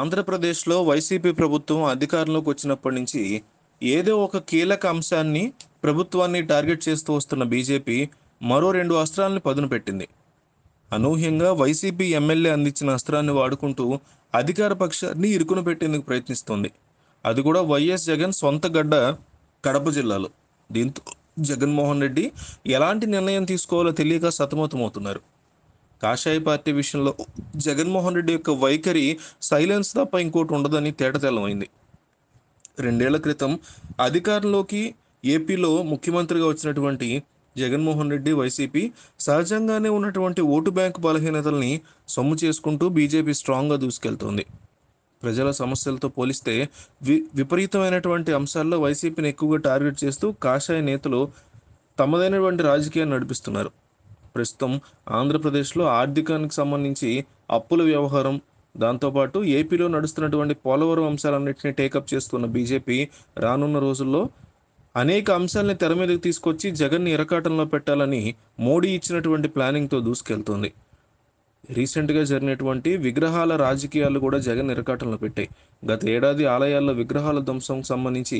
ఆంధ్రప్రదేశ్లో వైసీపీ ప్రభుత్వం అధికారంలోకి వచ్చినప్పటి నుంచి ఏదో ఒక కీలక అంశాన్ని ప్రభుత్వాన్ని టార్గెట్ చేస్తూ వస్తున్న బీజేపీ మరో రెండు అస్త్రాలను పదును పెట్టింది అనూహ్యంగా వైసీపీ ఎమ్మెల్యే అందించిన అస్త్రాన్ని వాడుకుంటూ అధికార పక్షాన్ని ఇరుకున పెట్టేందుకు ప్రయత్నిస్తోంది అది కూడా వైఎస్ జగన్ సొంత గడ్డ కడప జిల్లాలో దీంతో జగన్మోహన్ రెడ్డి ఎలాంటి నిర్ణయం తీసుకోవాలో తెలియక సతమతమవుతున్నారు కాషాయ పార్టీ విషయంలో జగన్మోహన్ రెడ్డి యొక్క వైఖరి సైలెన్స్ తప్ప ఇంకోటి ఉండదని తేటతెల్లమైంది రెండేళ్ల క్రితం అధికారంలోకి ఏపీలో ముఖ్యమంత్రిగా వచ్చినటువంటి జగన్మోహన్ రెడ్డి వైసీపీ సహజంగానే ఉన్నటువంటి ఓటు బ్యాంకు బలహీనతల్ని సొమ్ము చేసుకుంటూ బీజేపీ స్ట్రాంగ్గా దూసుకెళ్తోంది ప్రజల సమస్యలతో పోలిస్తే వి విపరీతమైనటువంటి అంశాల్లో వైసీపీని ఎక్కువగా టార్గెట్ చేస్తూ కాషాయ నేతలు తమదైనటువంటి రాజకీయాన్ని నడిపిస్తున్నారు ప్రస్తుతం ఆంధ్రప్రదేశ్లో ఆర్థికానికి సంబంధించి అప్పుల వ్యవహారం దాంతోపాటు ఏపీలో నడుస్తున్నటువంటి పోలవరం అంశాలన్నింటినీ టేకప్ చేస్తున్న బీజేపీ రానున్న రోజుల్లో అనేక అంశాలని తెర మీదకి తీసుకొచ్చి జగన్ని ఇరకాటంలో పెట్టాలని మోడీ ఇచ్చినటువంటి ప్లానింగ్తో దూసుకెళ్తోంది రీసెంట్గా జరిగినటువంటి విగ్రహాల రాజకీయాలు కూడా జగన్ ఇరకాటంలో పెట్టాయి గత ఏడాది ఆలయాల్లో విగ్రహాల ధ్వంసం సంబంధించి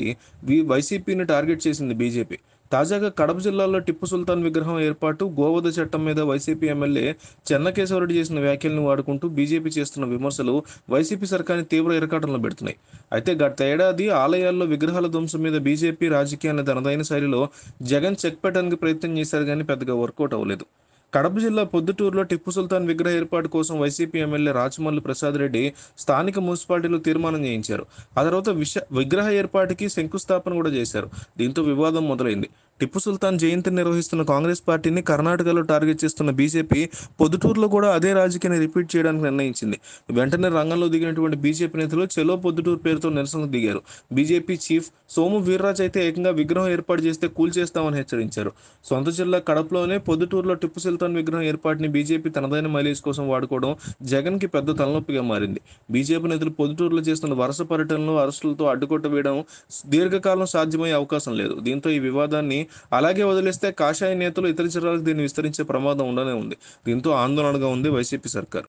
వైసీపీని టార్గెట్ చేసింది బీజేపీ తాజాగా కడప జిల్లాలో టిప్పు సుల్తాన్ విగ్రహం ఏర్పాటు గోవధ చట్టం మీద వైసీపీ ఎమ్మెల్యే చెన్నకేశవరెడ్డి చేసిన వ్యాఖ్యలను వాడుకుంటూ బీజేపీ చేస్తున్న విమర్శలు వైసీపీ సర్కార్ని తీవ్ర ఇరకాటంలో పెడుతున్నాయి అయితే గత ఏడాది ఆలయాల్లో విగ్రహాల ధ్వంసం మీద బీజేపీ రాజకీయాన్ని తనదైన శైలిలో జగన్ చెక్ పెట్టడానికి ప్రయత్నం చేశారు కానీ పెద్దగా వర్కౌట్ అవ్వలేదు కడప జిల్లా పొద్దుటూరులో టిప్పు సుల్తాన్ విగ్రహ ఏర్పాటు కోసం వైసీపీ ఎమ్మెల్యే రాచమల్లు ప్రసాద్ రెడ్డి స్థానిక మున్సిపాలిటీలో తీర్మానం చేయించారు ఆ తర్వాత విగ్రహ ఏర్పాటుకి శంకుస్థాపన కూడా చేశారు దీంతో వివాదం మొదలైంది టిప్పు సుల్తాన్ జయంతిని నిర్వహిస్తున్న కాంగ్రెస్ పార్టీని కర్ణాటకలో టార్గెట్ చేస్తున్న బీజేపీ పొద్దుటూరులో కూడా అదే రాజకీయాన్ని రిపీట్ చేయడానికి నిర్ణయించింది వెంటనే రంగంలో దిగినటువంటి బీజేపీ నేతలు చెలో పొద్దుటూరు పేరుతో నిరసనకు దిగారు బీజేపీ చీఫ్ సోము వీర్రాజ్ అయితే ఏకంగా విగ్రహం ఏర్పాటు చేస్తే కూల్ చేస్తామని హెచ్చరించారు సొంత జిల్లా కడపలోనే పొద్దుటూరులో టిప్పు సుల్తాన్ విగ్రహం ఏర్పాటుని బీజేపీ తనదైన మైలేజ్ కోసం వాడుకోవడం జగన్కి పెద్ద తలనొప్పిగా మారింది బీజేపీ నేతలు పొద్దుటూరులో చేస్తున్న వరుస పర్యటనలు అరెస్టులతో అడ్డుకొట్ట వేయడం దీర్ఘకాలం సాధ్యమయ్యే అవకాశం లేదు దీంతో ఈ వివాదాన్ని అలాగే వదిలేస్తే కాషాయ నేతలు ఇతర జిల్లాలకు దీన్ని విస్తరించే ప్రమాదం ఉండనే ఉంది దీంతో ఆందోళనగా ఉంది వైసీపీ సర్కార్